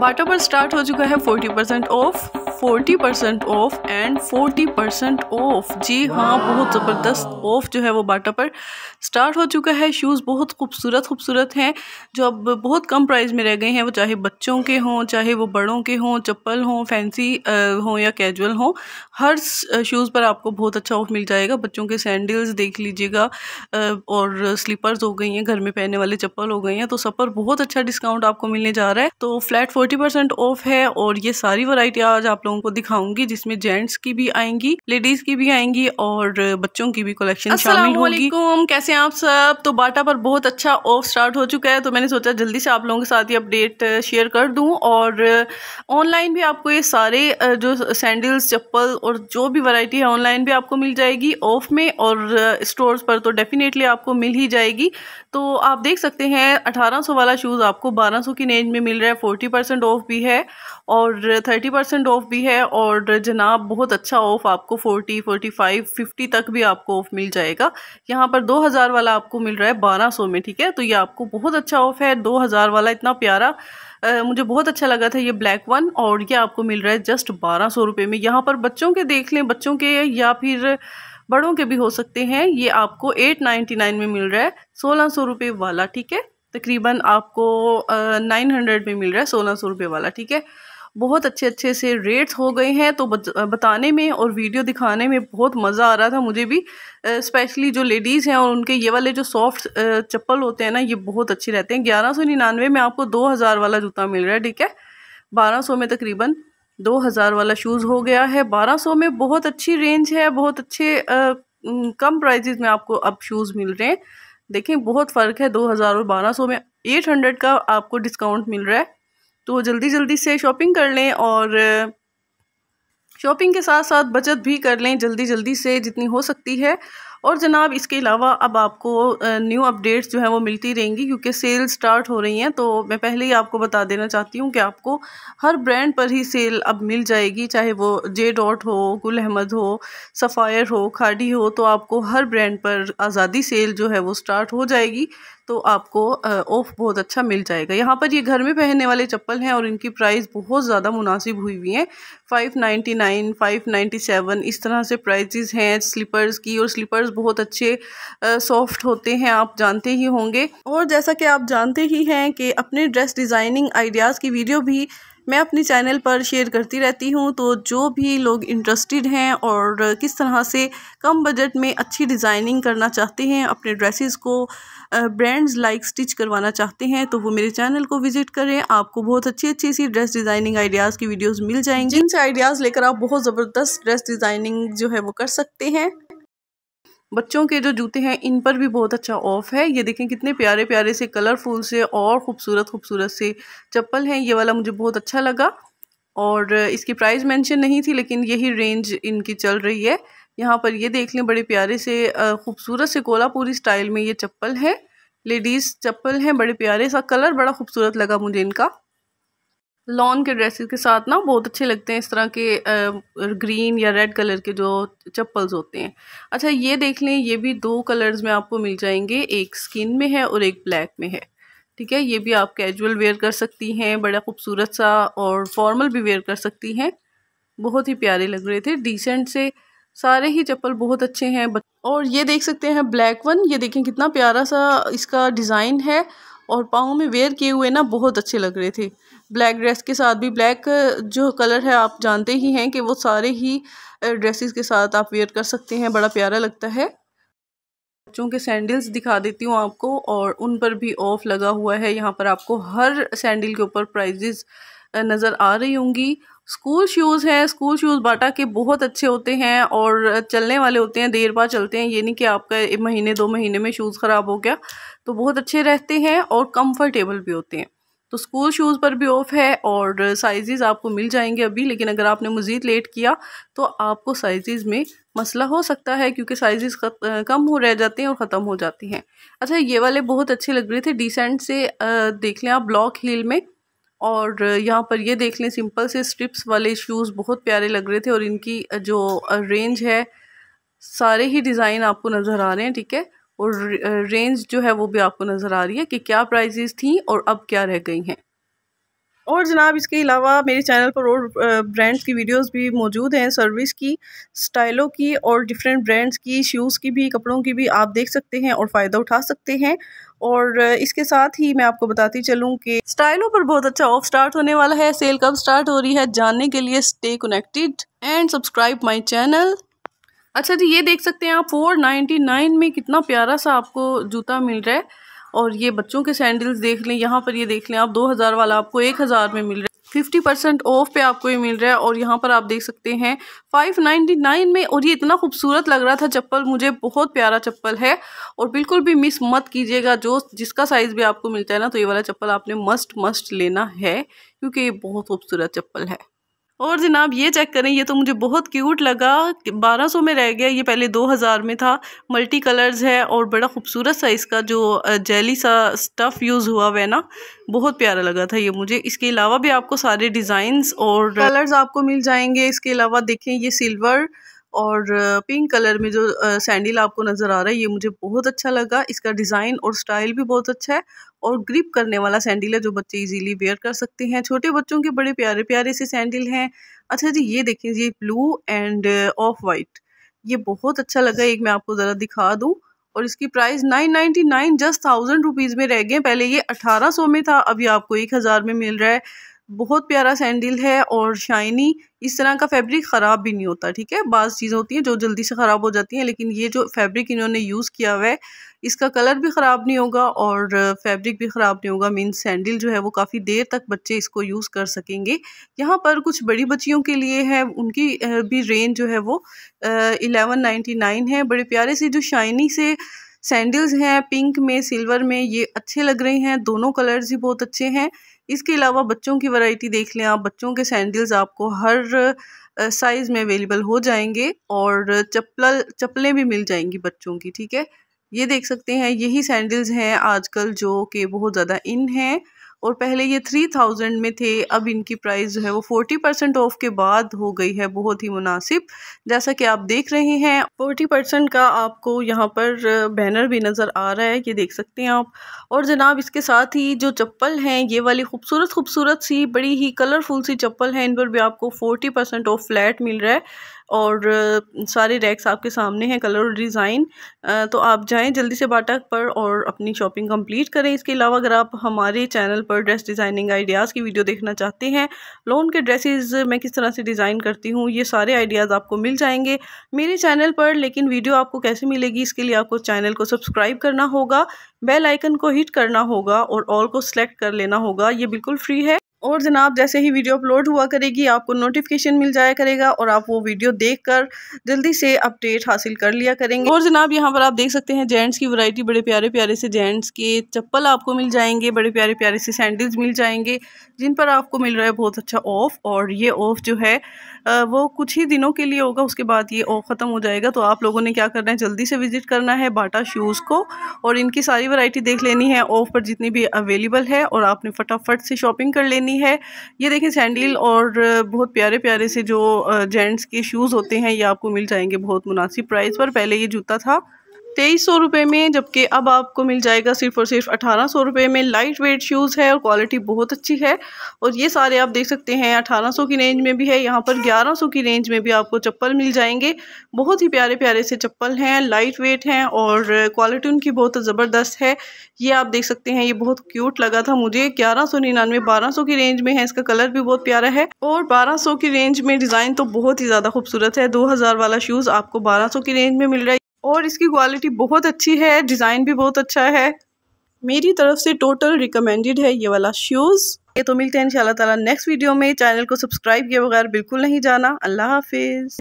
बाटो पर स्टार्ट हो चुका है 40% off forty percent off and forty percent off जी हाँ बहुत ज़बरदस्त ऑफ जो है वो बाटा पर स्टार्ट हो चुका है शूज़ बहुत खूबसूरत खूबसूरत हैं जो अब बहुत कम प्राइस में रह गए हैं वो चाहे बच्चों के हों चाहे वो बड़ों के हों चप्पल हों फैंसी हों या कैजुअल हों हर शूज़ पर आपको बहुत अच्छा ऑफ मिल जाएगा बच्चों के सैंडल्स देख लीजिएगा और स्लीपर्स हो गई हैं घर में पहनने वाले चप्पल हो गई हैं तो सब पर बहुत अच्छा डिस्काउंट आपको मिलने जा रहा है तो फ्लैट फोर्टी परसेंट ऑफ है और ये सारी वरायटी आज आप लोग लोगों को दिखाऊंगी जिसमें जेंट्स की भी आएंगी लेडीज की भी आएंगी और बच्चों की भी कलेक्शन शामिल होगी कैसे आप सब तो बाटा पर बहुत अच्छा ऑफ स्टार्ट हो चुका है तो मैंने सोचा जल्दी से आप लोगों के साथ ही अपडेट शेयर कर दूं और ऑनलाइन भी आपको ये सारे जो सैंडल्स चप्पल और जो भी वैरायटी है ऑनलाइन भी आपको मिल जाएगी ऑफ में और स्टोर्स पर तो डेफिनेटली आपको मिल ही जाएगी तो आप देख सकते हैं 1800 वाला शूज़ आपको 1200 की रेंज में मिल रहा है 40 परसेंट ऑफ भी है और 30 परसेंट ऑफ भी मिलती है और जनाब बहुत अच्छा ऑफ़ आपको 40, 45, 50 तक भी आपको ऑफ़ मिल जाएगा यहाँ पर 2000 वाला आपको मिल रहा है 1200 में ठीक है तो ये आपको बहुत अच्छा ऑफ़ है 2000 वाला इतना प्यारा आ, मुझे बहुत अच्छा लगा था ये ब्लैक वन और ये आपको मिल रहा है जस्ट बारह सौ रुपये में यहाँ पर बच्चों के देख लें बच्चों के या फिर बड़ों के भी हो सकते हैं ये आपको एट नाइन्टी नाइन में मिल रहा है सोलह सौ वाला ठीक है तकरीबन आपको नाइन हंड्रेड में मिल रहा है सोलह सौ रुपये वाला ठीक है बहुत अच्छे अच्छे से रेट्स हो गए हैं तो बताने में और वीडियो दिखाने में बहुत मज़ा आ रहा था मुझे भी स्पेशली जो लेडीज़ हैं और उनके ये वाले जो सॉफ्ट चप्पल होते हैं ना ये बहुत अच्छे रहते हैं ग्यारह सौ निन्यानवे में आपको दो हज़ार वाला जूता मिल रहा है ठीक है बारह सौ में तकरीबन दो हज़ार वाला शूज़ हो गया है बारह सौ में बहुत अच्छी रेंज है बहुत अच्छे आ, कम प्राइजिज़ में आपको अब शूज़ मिल रहे हैं देखें बहुत फ़र्क है दो हज़ार और बारह सौ में एट हंड्रेड का आपको डिस्काउंट मिल रहा है तो जल्दी जल्दी से शॉपिंग कर लें और शॉपिंग के साथ साथ बचत भी कर लें जल्दी जल्दी से जितनी हो सकती है और जनाब इसके अलावा अब आपको न्यू अपडेट्स जो हैं वो मिलती रहेंगी क्योंकि सेल स्टार्ट हो रही हैं तो मैं पहले ही आपको बता देना चाहती हूँ कि आपको हर ब्रांड पर ही सेल अब मिल जाएगी चाहे वो जे डॉट हो गुल अहमद हो सफ़ायर हो खाडी हो तो आपको हर ब्रांड पर आज़ादी सेल जो है वो स्टार्ट हो जाएगी तो आपको ऑफ़ बहुत अच्छा मिल जाएगा यहाँ पर ये घर में पहनने वाले चप्पल हैं और इनकी प्राइस बहुत ज़्यादा मुनासिब हुई हुई हैं five ninety nine five ninety seven इस तरह से प्राइजेज़ हैं स्लीपर्स की और स्लीपर्स बहुत अच्छे सॉफ्ट होते हैं आप जानते ही होंगे और जैसा कि आप जानते ही हैं कि अपने ड्रेस डिज़ाइनिंग आइडियाज़ की वीडियो भी मैं अपने चैनल पर शेयर करती रहती हूँ तो जो भी लोग इंटरेस्टेड हैं और किस तरह से कम बजट में अच्छी डिज़ाइनिंग करना चाहते हैं अपने ड्रेसेस को ब्रांड्स लाइक स्टिच करवाना चाहते हैं तो वो मेरे चैनल को विजिट करें आपको बहुत अच्छी अच्छी सी ड्रेस डिज़ाइनिंग आइडियाज़ की वीडियोज़ मिल जाएंगी जिनसे आइडियाज़ लेकर आप बहुत ज़बरदस्त ड्रेस डिज़ाइनिंग जो है वो कर सकते हैं बच्चों के जो जूते हैं इन पर भी बहुत अच्छा ऑफ है ये देखें कितने प्यारे प्यारे से कलरफुल से और खूबसूरत खूबसूरत से चप्पल हैं ये वाला मुझे बहुत अच्छा लगा और इसकी प्राइस मेंशन नहीं थी लेकिन यही रेंज इनकी चल रही है यहाँ पर ये देख लें बड़े प्यारे से खूबसूरत से कोलापुरी स्टाइल में ये चप्पल है लेडीज़ चप्पल हैं बड़े प्यारे सा कलर बड़ा खूबसूरत लगा मुझे इनका लॉन के ड्रेसेस के साथ ना बहुत अच्छे लगते हैं इस तरह के ग्रीन या रेड कलर के जो चप्पल्स होते हैं अच्छा ये देख लें ये भी दो कलर्स में आपको मिल जाएंगे एक स्किन में है और एक ब्लैक में है ठीक है ये भी आप कैजुअल वेयर कर सकती हैं बड़ा खूबसूरत सा और फॉर्मल भी वेयर कर सकती हैं बहुत ही प्यारे लग रहे थे डिसेंट से सारे ही चप्पल बहुत अच्छे हैं और ये देख सकते हैं ब्लैक वन ये देखें कितना प्यारा सा इसका डिज़ाइन है और पाँव में वेयर किए हुए ना बहुत अच्छे लग रहे थे ब्लैक ड्रेस के साथ भी ब्लैक जो कलर है आप जानते ही हैं कि वो सारे ही ड्रेसेस के साथ आप वेयर कर सकते हैं बड़ा प्यारा लगता है बच्चों के सैंडल्स दिखा देती हूँ आपको और उन पर भी ऑफ लगा हुआ है यहाँ पर आपको हर सैंडल के ऊपर प्राइजेज़ नज़र आ रही होंगी स्कूल शूज़ हैं स्कूल शूज़ बाटा के बहुत अच्छे होते हैं और चलने वाले होते हैं देर बाद चलते हैं ये नहीं कि आपका एक महीने दो महीने में शूज़ ख़राब हो गया तो बहुत अच्छे रहते हैं और कम्फर्टेबल भी होते हैं तो स्कूल शूज़ पर भी ऑफ़ है और साइज़ आपको मिल जाएंगे अभी लेकिन अगर आपने मज़ीद लेट किया तो आपको साइज़ में मसला हो सकता है क्योंकि साइज़ कम हो रह जाते हैं और ख़त्म हो जाती हैं अच्छा ये वाले बहुत अच्छे लग रहे थे डिसेंट से देख लें आप ब्लॉक हील में और यहाँ पर ये देख लें सिंपल से स्ट्रिप्स वाले शूज़ बहुत प्यारे लग रहे थे और इनकी जो रेंज है सारे ही डिज़ाइन आपको नज़र आ रहे हैं ठीक है और रेंज जो है वो भी आपको नज़र आ रही है कि क्या प्राइजेज़ थी और अब क्या रह गई हैं और जनाब इसके अलावा मेरे चैनल पर और ब्रांड्स की वीडियोस भी मौजूद हैं सर्विस की स्टाइलों की और डिफरेंट ब्रांड्स की शूज़ की भी कपड़ों की भी आप देख सकते हैं और फ़ायदा उठा सकते हैं और इसके साथ ही मैं आपको बताती चलूँ कि स्टाइलों पर बहुत अच्छा ऑफ स्टार्ट होने वाला है सेल कब स्टार्ट हो रही है जानने के लिए stay connected and subscribe my channel अच्छा जी ये देख सकते हैं आप फोर नाइन्टी नाइन में कितना प्यारा सा आपको जूता मिल रहा है और ये बच्चों के सैंडल्स देख लें यहाँ पर ये देख लें आप दो हज़ार वाला आपको एक हज़ार में मिल रहा है फिफ्टी परसेंट ऑफ पे आपको ये मिल रहा है और यहाँ पर आप देख सकते हैं फाइव नाइन्टी नाइन में और ये इतना खूबसूरत लग रहा था चप्पल मुझे बहुत प्यारा चप्पल है और बिल्कुल भी मिस मत कीजिएगा जो जिसका साइज़ भी आपको मिलता है ना तो ये वाला चप्पल आपने मस्ट मस्ट लेना है क्योंकि ये बहुत खूबसूरत चप्पल है और जनाब ये चेक करें ये तो मुझे बहुत क्यूट लगा 1200 में रह गया ये पहले 2000 में था मल्टी कलर्स है और बड़ा खूबसूरत सा इसका जो जेली सा स्टफ़ यूज़ हुआ हुआ है ना बहुत प्यारा लगा था ये मुझे इसके अलावा भी आपको सारे डिज़ाइंस और कलर्स आपको मिल जाएंगे इसके अलावा देखें ये सिल्वर और पिंक कलर में जो सैंडल आपको नज़र आ रहा है ये मुझे बहुत अच्छा लगा इसका डिज़ाइन और स्टाइल भी बहुत अच्छा है और ग्रिप करने वाला सैंडल है जो बच्चे इजीली वेयर कर सकते हैं छोटे बच्चों के बड़े प्यारे प्यारे से सैंडल हैं अच्छा जी ये देखें ये ब्लू एंड ऑफ वाइट ये बहुत अच्छा लगा एक मैं आपको ज़रा दिखा दूँ और इसकी price nine ninety nine just thousand rupees में रह गए पहले ये अठारह सौ में था अभी आपको एक हज़ार में मिल रहा है बहुत प्यारा सैंडल है और शाइनी इस तरह का फैब्रिक ख़राब भी नहीं होता ठीक है बाज़ चीज़ें होती हैं जो जल्दी से ख़राब हो जाती हैं लेकिन ये जो फैब्रिक इन्होंने यूज़ किया हुआ है इसका कलर भी ख़राब नहीं होगा और फैब्रिक भी ख़राब नहीं होगा मीन सैंडल जो है वो काफ़ी देर तक बच्चे इसको यूज़ कर सकेंगे यहाँ पर कुछ बड़ी बच्चियों के लिए है उनकी भी रेंज जो है वो एलेवन है बड़े प्यारे से जो शाइनी से सैंडल्स हैं पिंक में सिल्वर में ये अच्छे लग रहे हैं दोनों कलर्स ही बहुत अच्छे हैं इसके अलावा बच्चों की वैरायटी देख लें आप बच्चों के सैंडल्स आपको हर साइज़ में अवेलेबल हो जाएंगे और चप्पल चप्पलें भी मिल जाएंगी बच्चों की ठीक है ये देख सकते हैं यही सैंडल्स हैं आजकल जो कि बहुत ज़्यादा इन हैं और पहले ये थ्री थाउजेंड में थे अब इनकी प्राइस जो है वो फोर्टी परसेंट ऑफ के बाद हो गई है बहुत ही मुनासिब जैसा कि आप देख रहे हैं फोर्टी परसेंट का आपको यहाँ पर बैनर भी नज़र आ रहा है ये देख सकते हैं आप और जनाब इसके साथ ही जो चप्पल हैं ये वाली खूबसूरत खूबसूरत सी बड़ी ही कलरफुल सी चप्पल है इन पर भी आपको फोर्टी परसेंट ऑफ फ्लैट मिल रहा है और सारे रैक्स आपके सामने हैं कलर और डिज़ाइन तो आप जाएं जल्दी से बाटक पर और अपनी शॉपिंग कंप्लीट करें इसके अलावा अगर आप हमारे चैनल पर ड्रेस डिज़ाइनिंग आइडियाज़ की वीडियो देखना चाहते हैं लोन के ड्रेसेस मैं किस तरह से डिज़ाइन करती हूँ ये सारे आइडियाज़ आपको मिल जाएंगे मेरे चैनल पर लेकिन वीडियो आपको कैसे मिलेगी इसके लिए आपको चैनल को सब्सक्राइब करना होगा बेल आइकन को हिट करना होगा और ऑल को सेलेक्ट कर लेना होगा ये बिल्कुल फ्री है और जनाब जैसे ही वीडियो अपलोड हुआ करेगी आपको नोटिफिकेशन मिल जाया करेगा और आप वो वीडियो देखकर जल्दी से अपडेट हासिल कर लिया करेंगे और जनाब यहाँ पर आप देख सकते हैं जेंट्स की वैरायटी बड़े प्यारे प्यारे से जेंट्स के चप्पल आपको मिल जाएंगे बड़े प्यारे प्यारे से सैंडल्स मिल जाएंगे जिन पर आपको मिल रहा है बहुत अच्छा ऑफ़ और ये ऑफ़ जो है वो कुछ ही दिनों के लिए होगा उसके बाद ये ऑफ़ ख़त्म हो जाएगा तो आप लोगों ने क्या करना है जल्दी से विज़िट करना है बाटा शूज़ को और इनकी सारी वरायटी देख लेनी है ऑफ़ पर जितनी भी अवेलेबल है और आपने फटाफट से शॉपिंग कर लेनी पहनी है ये देखें सैंडल और बहुत प्यारे प्यारे से जो जेंट्स के शूज़ होते हैं ये आपको मिल जाएंगे बहुत मुनासिब प्राइस पर पहले ये जूता था तेईस सौ रुपये में जबकि अब आपको मिल जाएगा सिर्फ और सिर्फ अठारह सौ रुपये में लाइट वेट शूज़ है और क्वालिटी बहुत अच्छी है और ये सारे आप देख सकते हैं अठारह सौ की रेंज में भी है यहाँ पर ग्यारह सौ की रेंज में भी आपको चप्पल मिल जाएंगे बहुत ही प्यारे प्यारे से चप्पल हैं लाइट वेट हैं और क्वालिटी उनकी बहुत ज़बरदस्त है ये आप देख सकते हैं ये बहुत क्यूट लगा था मुझे ग्यारह सौ निन्यानवे बारह सौ की रेंज में है इसका कलर भी बहुत प्यारा है और बारह सौ की रेंज में डिज़ाइन तो बहुत ही ज़्यादा खूबसूरत है दो हज़ार वाला शूज़ आपको बारह सौ की रेंज में मिल रहा है और इसकी क्वालिटी बहुत अच्छी है डिज़ाइन भी बहुत अच्छा है मेरी तरफ से टोटल रिकमेंडेड है ये वाला शूज़ ये तो मिलते हैं इन ताला नेक्स्ट वीडियो में चैनल को सब्सक्राइब किए बगैर बिल्कुल नहीं जाना अल्लाह हाफिज़